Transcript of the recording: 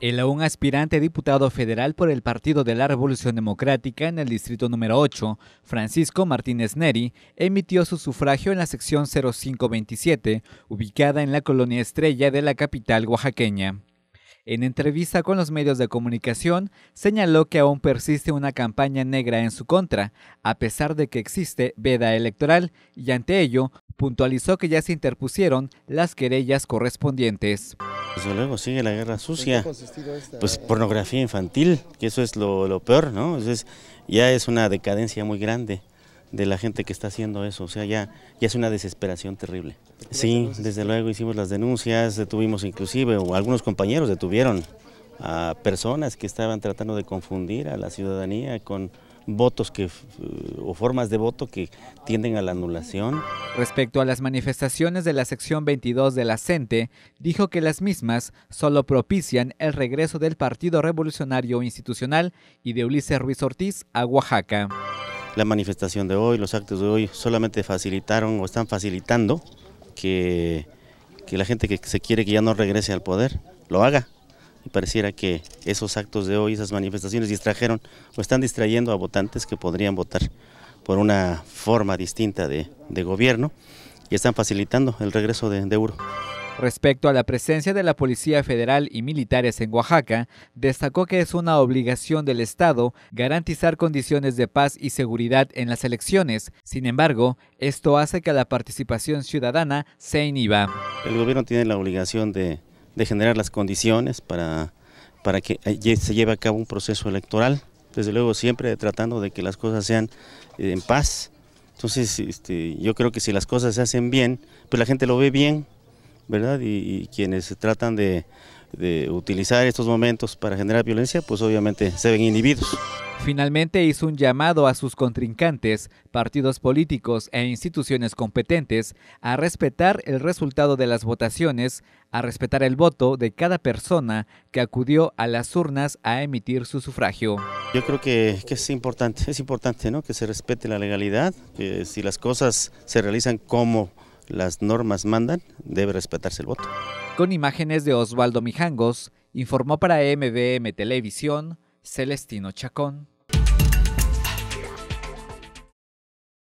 El aún aspirante diputado federal por el Partido de la Revolución Democrática en el distrito número 8, Francisco Martínez Neri, emitió su sufragio en la sección 0527, ubicada en la colonia Estrella de la capital oaxaqueña. En entrevista con los medios de comunicación, señaló que aún persiste una campaña negra en su contra, a pesar de que existe veda electoral, y ante ello puntualizó que ya se interpusieron las querellas correspondientes. Desde luego, sigue la guerra sucia. Pues pornografía infantil, que eso es lo, peor, ¿no? ya es una decadencia muy grande de la gente que está haciendo eso, o sea, ya, ya es una desesperación terrible. Sí, desde luego hicimos las denuncias, detuvimos inclusive, o algunos compañeros detuvieron a personas que estaban tratando de confundir a la ciudadanía con, votos que, o formas de voto que tienden a la anulación. Respecto a las manifestaciones de la sección 22 de la CENTE, dijo que las mismas solo propician el regreso del Partido Revolucionario Institucional y de Ulises Ruiz Ortiz a Oaxaca. La manifestación de hoy, los actos de hoy solamente facilitaron o están facilitando que la gente que se quiere que ya no regrese al poder lo haga. Y pareciera que esos actos de hoy, esas manifestaciones distrajeron o están distrayendo a votantes que podrían votar por una forma distinta de, gobierno y están facilitando el regreso de, de Euro. Respecto a la presencia de la Policía Federal y militares en Oaxaca, destacó que es una obligación del Estado garantizar condiciones de paz y seguridad en las elecciones. Sin embargo, esto hace que la participación ciudadana se inhiba. El gobierno tiene la obligación de de generar las condiciones para, que eh, se lleve a cabo un proceso electoral. Desde luego siempre tratando de que las cosas sean eh, en paz. Entonces este, yo creo que si las cosas se hacen bien, pues la gente lo ve bien, ¿verdad? Y, quienes tratan de, de utilizar estos momentos para generar violencia, pues obviamente se ven inhibidos. Finalmente hizo un llamado a sus contrincantes, partidos políticos e instituciones competentes a respetar el resultado de las votaciones, a respetar el voto de cada persona que acudió a las urnas a emitir su sufragio. Yo creo que, es importante, es importante que se respete la legalidad, que si las cosas se realizan como las normas mandan, debe respetarse el voto. Con imágenes de Osvaldo Mijangos, informó para MBM Televisión, Celestino Chacón.